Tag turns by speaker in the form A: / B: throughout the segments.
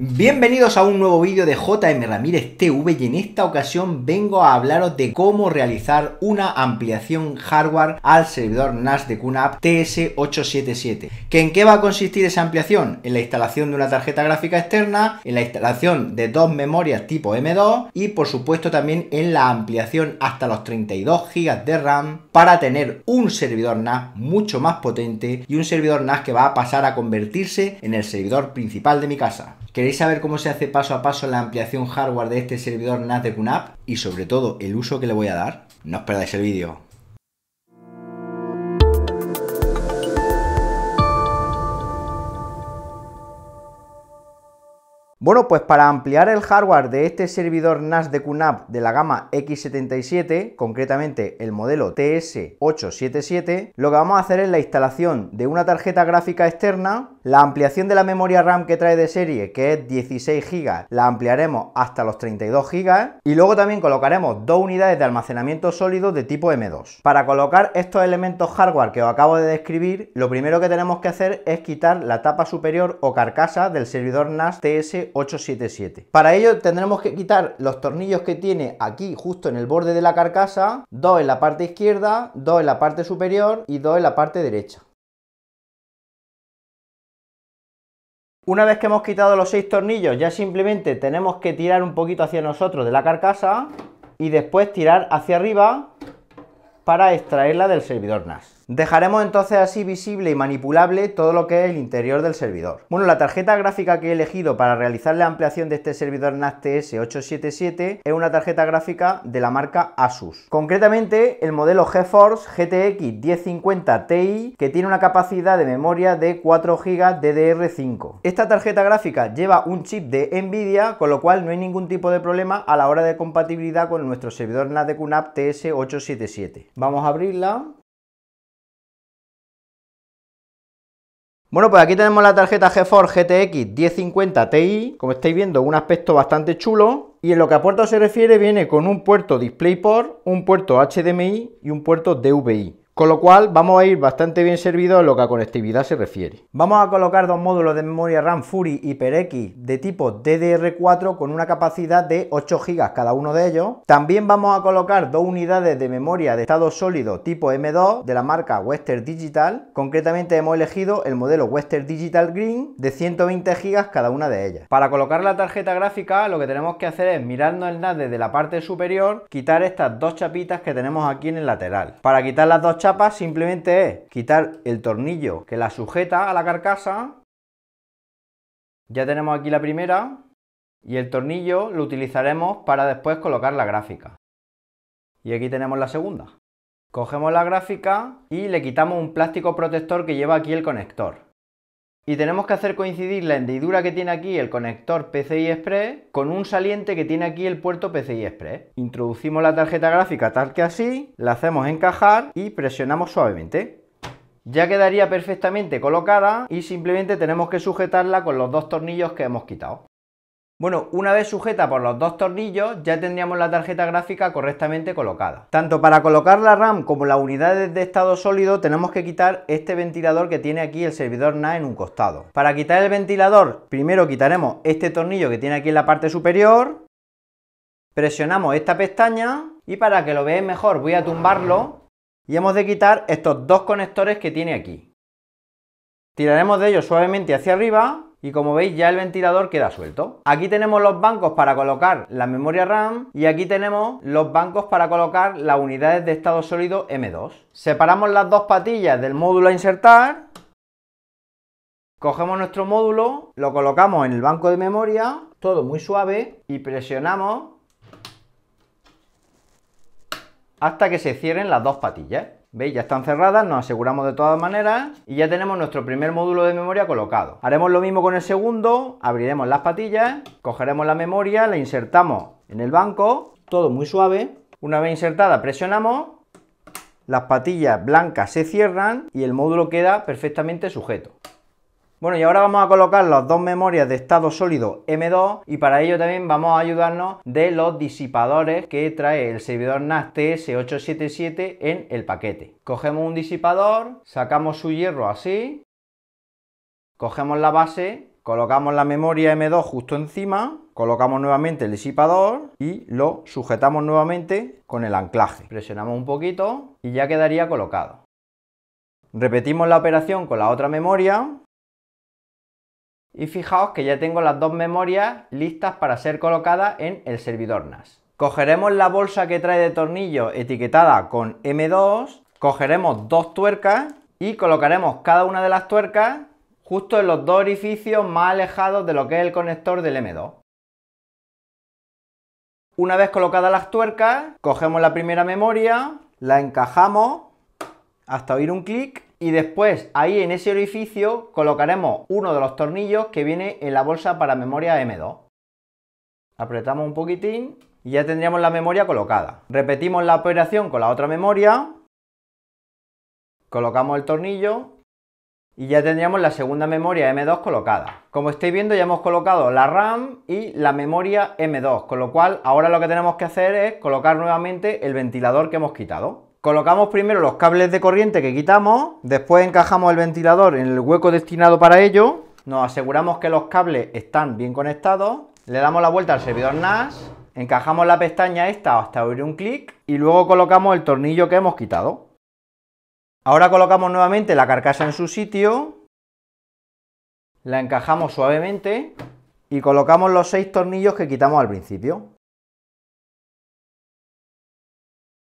A: Bienvenidos a un nuevo vídeo de JM Ramírez TV y en esta ocasión vengo a hablaros de cómo realizar una ampliación hardware al servidor NAS de QNAP TS877. ¿Qué ¿En qué va a consistir esa ampliación? En la instalación de una tarjeta gráfica externa, en la instalación de dos memorias tipo M2 y por supuesto también en la ampliación hasta los 32 GB de RAM para tener un servidor NAS mucho más potente y un servidor NAS que va a pasar a convertirse en el servidor principal de mi casa. ¿Queréis saber cómo se hace paso a paso la ampliación hardware de este servidor NAS de QNAP? Y sobre todo, el uso que le voy a dar. No os perdáis el vídeo. Bueno, pues para ampliar el hardware de este servidor NAS de QNAP de la gama X77, concretamente el modelo TS877, lo que vamos a hacer es la instalación de una tarjeta gráfica externa, la ampliación de la memoria RAM que trae de serie, que es 16 GB, la ampliaremos hasta los 32 GB, y luego también colocaremos dos unidades de almacenamiento sólido de tipo M2. Para colocar estos elementos hardware que os acabo de describir, lo primero que tenemos que hacer es quitar la tapa superior o carcasa del servidor NAS TS877. 877. Para ello tendremos que quitar los tornillos que tiene aquí justo en el borde de la carcasa, dos en la parte izquierda, dos en la parte superior y dos en la parte derecha. Una vez que hemos quitado los seis tornillos ya simplemente tenemos que tirar un poquito hacia nosotros de la carcasa y después tirar hacia arriba para extraerla del servidor NAS. Dejaremos entonces así visible y manipulable todo lo que es el interior del servidor. Bueno, la tarjeta gráfica que he elegido para realizar la ampliación de este servidor NAS TS877 es una tarjeta gráfica de la marca Asus. Concretamente, el modelo GeForce GTX 1050 Ti que tiene una capacidad de memoria de 4 GB DDR5. Esta tarjeta gráfica lleva un chip de Nvidia, con lo cual no hay ningún tipo de problema a la hora de compatibilidad con nuestro servidor NAS de QNAP TS877. Vamos a abrirla Bueno, pues aquí tenemos la tarjeta GeForce GTX 1050 Ti, como estáis viendo, un aspecto bastante chulo. Y en lo que a puerto se refiere, viene con un puerto DisplayPort, un puerto HDMI y un puerto DVI. Con lo cual vamos a ir bastante bien servido en lo que a conectividad se refiere. Vamos a colocar dos módulos de memoria RAM Fury HyperX de tipo DDR4 con una capacidad de 8 GB cada uno de ellos. También vamos a colocar dos unidades de memoria de estado sólido tipo M2 de la marca Western Digital. Concretamente hemos elegido el modelo Western Digital Green de 120 GB cada una de ellas. Para colocar la tarjeta gráfica lo que tenemos que hacer es mirando el NAS desde la parte superior, quitar estas dos chapitas que tenemos aquí en el lateral. Para quitar las dos chapitas simplemente es quitar el tornillo que la sujeta a la carcasa. Ya tenemos aquí la primera y el tornillo lo utilizaremos para después colocar la gráfica. Y aquí tenemos la segunda. Cogemos la gráfica y le quitamos un plástico protector que lleva aquí el conector y tenemos que hacer coincidir la hendidura que tiene aquí el conector PCI Express con un saliente que tiene aquí el puerto PCI Express. Introducimos la tarjeta gráfica tal que así, la hacemos encajar y presionamos suavemente. Ya quedaría perfectamente colocada y simplemente tenemos que sujetarla con los dos tornillos que hemos quitado. Bueno, una vez sujeta por los dos tornillos ya tendríamos la tarjeta gráfica correctamente colocada. Tanto para colocar la RAM como las unidades de estado sólido tenemos que quitar este ventilador que tiene aquí el servidor NAS en un costado. Para quitar el ventilador primero quitaremos este tornillo que tiene aquí en la parte superior, presionamos esta pestaña y para que lo veáis mejor voy a tumbarlo y hemos de quitar estos dos conectores que tiene aquí. Tiraremos de ellos suavemente hacia arriba y como veis ya el ventilador queda suelto. Aquí tenemos los bancos para colocar la memoria RAM y aquí tenemos los bancos para colocar las unidades de estado sólido M2. Separamos las dos patillas del módulo a insertar, cogemos nuestro módulo, lo colocamos en el banco de memoria, todo muy suave y presionamos hasta que se cierren las dos patillas. ¿Veis? Ya están cerradas, nos aseguramos de todas maneras y ya tenemos nuestro primer módulo de memoria colocado. Haremos lo mismo con el segundo, abriremos las patillas, cogeremos la memoria, la insertamos en el banco, todo muy suave. Una vez insertada presionamos, las patillas blancas se cierran y el módulo queda perfectamente sujeto. Bueno, y ahora vamos a colocar las dos memorias de estado sólido M2 y para ello también vamos a ayudarnos de los disipadores que trae el servidor NAS TS877 en el paquete. Cogemos un disipador, sacamos su hierro así, cogemos la base, colocamos la memoria M2 justo encima, colocamos nuevamente el disipador y lo sujetamos nuevamente con el anclaje. Presionamos un poquito y ya quedaría colocado. Repetimos la operación con la otra memoria, y fijaos que ya tengo las dos memorias listas para ser colocadas en el servidor NAS. Cogeremos la bolsa que trae de tornillo etiquetada con M2, cogeremos dos tuercas y colocaremos cada una de las tuercas justo en los dos orificios más alejados de lo que es el conector del M2. Una vez colocadas las tuercas, cogemos la primera memoria, la encajamos hasta oír un clic y después ahí en ese orificio colocaremos uno de los tornillos que viene en la bolsa para memoria M2. Apretamos un poquitín y ya tendríamos la memoria colocada. Repetimos la operación con la otra memoria, colocamos el tornillo y ya tendríamos la segunda memoria M2 colocada. Como estáis viendo ya hemos colocado la RAM y la memoria M2, con lo cual ahora lo que tenemos que hacer es colocar nuevamente el ventilador que hemos quitado. Colocamos primero los cables de corriente que quitamos, después encajamos el ventilador en el hueco destinado para ello, nos aseguramos que los cables están bien conectados, le damos la vuelta al servidor NAS, encajamos la pestaña esta hasta abrir un clic y luego colocamos el tornillo que hemos quitado. Ahora colocamos nuevamente la carcasa en su sitio, la encajamos suavemente y colocamos los seis tornillos que quitamos al principio.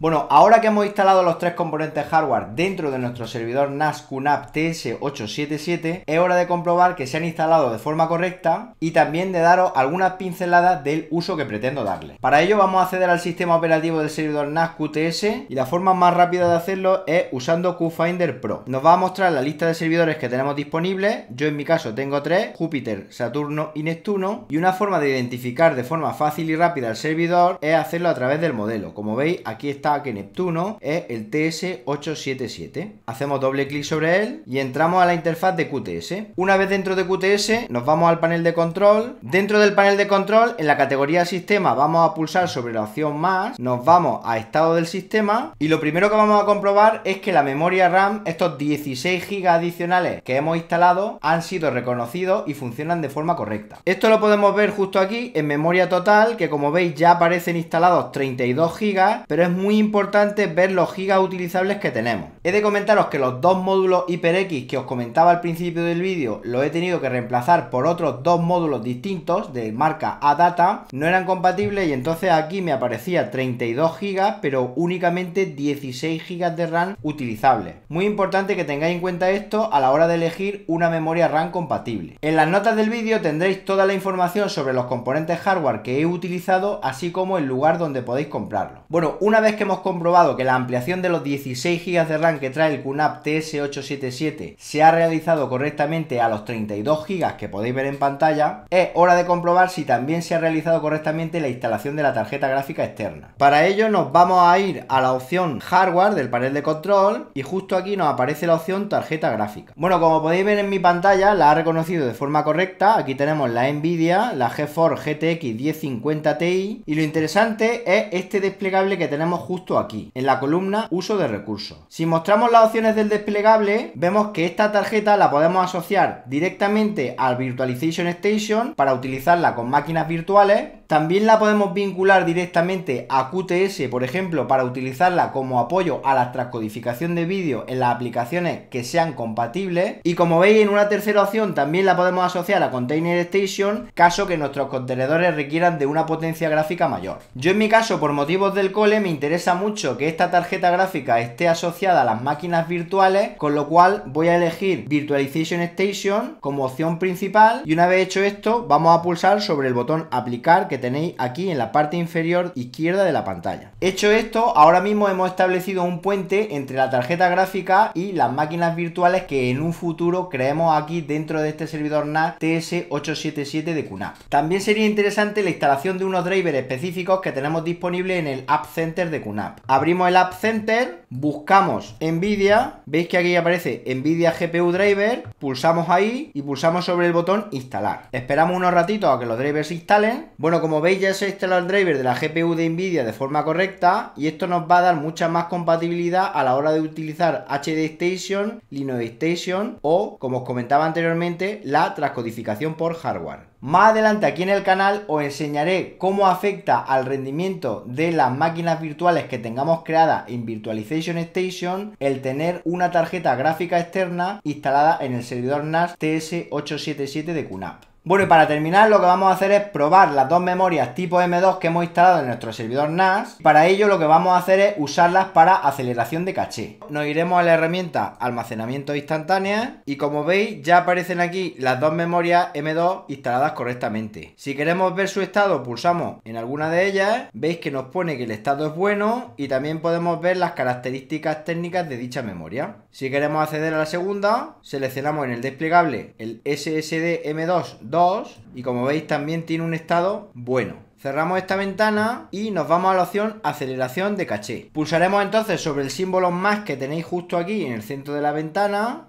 A: Bueno, ahora que hemos instalado los tres componentes hardware dentro de nuestro servidor NAS QNAP TS877, es hora de comprobar que se han instalado de forma correcta y también de daros algunas pinceladas del uso que pretendo darle. Para ello vamos a acceder al sistema operativo del servidor NAS QTS y la forma más rápida de hacerlo es usando QFinder Pro. Nos va a mostrar la lista de servidores que tenemos disponibles, yo en mi caso tengo tres, Júpiter, Saturno y Neptuno, y una forma de identificar de forma fácil y rápida el servidor es hacerlo a través del modelo. Como veis, aquí está que Neptuno es el TS877. Hacemos doble clic sobre él y entramos a la interfaz de QTS. Una vez dentro de QTS nos vamos al panel de control. Dentro del panel de control en la categoría sistema vamos a pulsar sobre la opción más, nos vamos a estado del sistema y lo primero que vamos a comprobar es que la memoria RAM, estos 16 GB adicionales que hemos instalado han sido reconocidos y funcionan de forma correcta. Esto lo podemos ver justo aquí en memoria total que como veis ya aparecen instalados 32 GB pero es muy importante ver los gigas utilizables que tenemos. He de comentaros que los dos módulos HyperX que os comentaba al principio del vídeo lo he tenido que reemplazar por otros dos módulos distintos de marca ADATA. No eran compatibles y entonces aquí me aparecía 32 gigas pero únicamente 16 gigas de RAM utilizables. Muy importante que tengáis en cuenta esto a la hora de elegir una memoria RAM compatible. En las notas del vídeo tendréis toda la información sobre los componentes hardware que he utilizado así como el lugar donde podéis comprarlo. Bueno, una vez que comprobado que la ampliación de los 16 GB de RAM que trae el QNAP TS877 se ha realizado correctamente a los 32 GB que podéis ver en pantalla, es hora de comprobar si también se ha realizado correctamente la instalación de la tarjeta gráfica externa. Para ello nos vamos a ir a la opción hardware del panel de control y justo aquí nos aparece la opción tarjeta gráfica. Bueno, como podéis ver en mi pantalla la ha reconocido de forma correcta, aquí tenemos la Nvidia, la GeForce GTX 1050 Ti y lo interesante es este desplegable que tenemos justo aquí, en la columna uso de recursos. Si mostramos las opciones del desplegable, vemos que esta tarjeta la podemos asociar directamente al Virtualization Station para utilizarla con máquinas virtuales. También la podemos vincular directamente a QTS, por ejemplo, para utilizarla como apoyo a la transcodificación de vídeo en las aplicaciones que sean compatibles. Y como veis, en una tercera opción también la podemos asociar a Container Station, caso que nuestros contenedores requieran de una potencia gráfica mayor. Yo en mi caso, por motivos del cole, me interesa mucho que esta tarjeta gráfica esté asociada a las máquinas virtuales, con lo cual voy a elegir Virtualization Station como opción principal y una vez hecho esto vamos a pulsar sobre el botón aplicar que tenéis aquí en la parte inferior izquierda de la pantalla. Hecho esto, ahora mismo hemos establecido un puente entre la tarjeta gráfica y las máquinas virtuales que en un futuro creemos aquí dentro de este servidor NAS TS877 de QNAP. También sería interesante la instalación de unos drivers específicos que tenemos disponibles en el App Center de QNAP. Abrimos el App Center, buscamos NVIDIA, veis que aquí aparece NVIDIA GPU Driver, pulsamos ahí y pulsamos sobre el botón instalar. Esperamos unos ratitos a que los drivers se instalen. Bueno, como veis ya se ha instalado el driver de la GPU de NVIDIA de forma correcta y esto nos va a dar mucha más compatibilidad a la hora de utilizar HD Station, Linux Station o, como os comentaba anteriormente, la transcodificación por hardware. Más adelante aquí en el canal os enseñaré cómo afecta al rendimiento de las máquinas virtuales que tengamos creadas en Virtualization Station el tener una tarjeta gráfica externa instalada en el servidor NAS TS877 de QNAP. Bueno, y para terminar lo que vamos a hacer es probar las dos memorias tipo M2 que hemos instalado en nuestro servidor NAS. Para ello lo que vamos a hacer es usarlas para aceleración de caché. Nos iremos a la herramienta almacenamiento instantánea y como veis ya aparecen aquí las dos memorias M2 instaladas correctamente. Si queremos ver su estado pulsamos en alguna de ellas, veis que nos pone que el estado es bueno y también podemos ver las características técnicas de dicha memoria. Si queremos acceder a la segunda, seleccionamos en el desplegable el SSD M2 y como veis también tiene un estado bueno. Cerramos esta ventana y nos vamos a la opción aceleración de caché. Pulsaremos entonces sobre el símbolo más que tenéis justo aquí en el centro de la ventana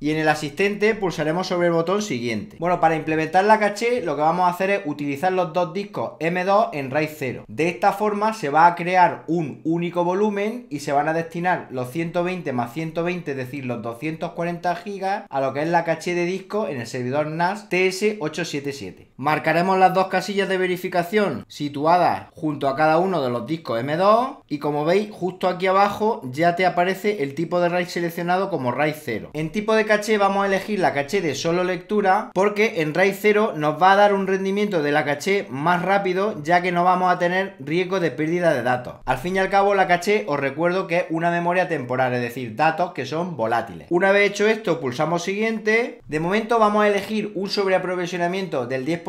A: y en el asistente pulsaremos sobre el botón siguiente. Bueno, para implementar la caché lo que vamos a hacer es utilizar los dos discos M2 en RAID 0. De esta forma se va a crear un único volumen y se van a destinar los 120 más 120, es decir, los 240 GB a lo que es la caché de disco en el servidor NAS TS877. Marcaremos las dos casillas de verificación situadas junto a cada uno de los discos M2 y como veis justo aquí abajo ya te aparece el tipo de RAID seleccionado como RAID 0. En tipo de caché vamos a elegir la caché de solo lectura porque en RAID 0 nos va a dar un rendimiento de la caché más rápido ya que no vamos a tener riesgo de pérdida de datos. Al fin y al cabo la caché os recuerdo que es una memoria temporal, es decir, datos que son volátiles. Una vez hecho esto pulsamos siguiente. De momento vamos a elegir un sobreaprovisionamiento del 10%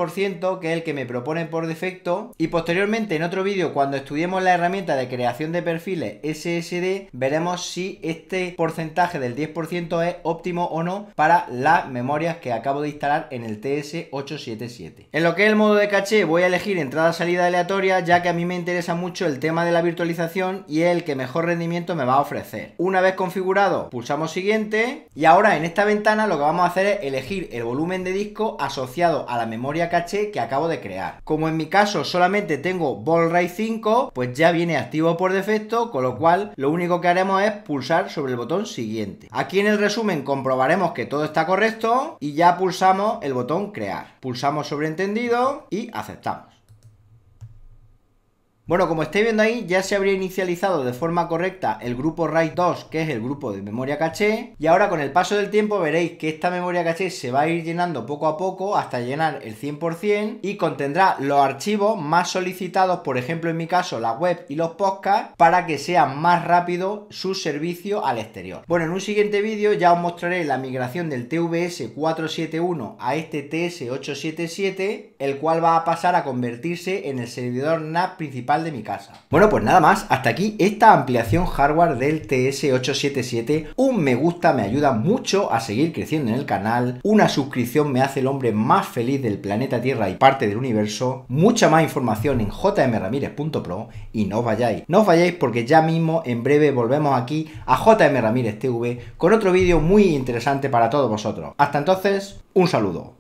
A: que es el que me proponen por defecto. Y posteriormente, en otro vídeo, cuando estudiemos la herramienta de creación de perfiles SSD, veremos si este porcentaje del 10% es óptimo o no para las memorias que acabo de instalar en el TS877. En lo que es el modo de caché, voy a elegir entrada-salida aleatoria, ya que a mí me interesa mucho el tema de la virtualización y el que mejor rendimiento me va a ofrecer. Una vez configurado, pulsamos siguiente y ahora en esta ventana lo que vamos a hacer es elegir el volumen de disco asociado a la memoria caché que acabo de crear. Como en mi caso solamente tengo Ball 5, pues ya viene activo por defecto, con lo cual lo único que haremos es pulsar sobre el botón siguiente. Aquí en el resumen comprobaremos que todo está correcto y ya pulsamos el botón crear. Pulsamos sobre entendido y aceptamos. Bueno, como estáis viendo ahí, ya se habría inicializado de forma correcta el grupo RAID 2, que es el grupo de memoria caché, y ahora con el paso del tiempo veréis que esta memoria caché se va a ir llenando poco a poco hasta llenar el 100% y contendrá los archivos más solicitados, por ejemplo en mi caso la web y los podcasts, para que sea más rápido su servicio al exterior. Bueno, en un siguiente vídeo ya os mostraré la migración del TVS 471 a este TS 877, el cual va a pasar a convertirse en el servidor NAS principal de mi casa. Bueno, pues nada más, hasta aquí esta ampliación hardware del TS877. Un me gusta me ayuda mucho a seguir creciendo en el canal. Una suscripción me hace el hombre más feliz del planeta Tierra y parte del universo. Mucha más información en jmramírez.pro y no os vayáis. No os vayáis porque ya mismo en breve volvemos aquí a JM Ramírez TV con otro vídeo muy interesante para todos vosotros. Hasta entonces, un saludo.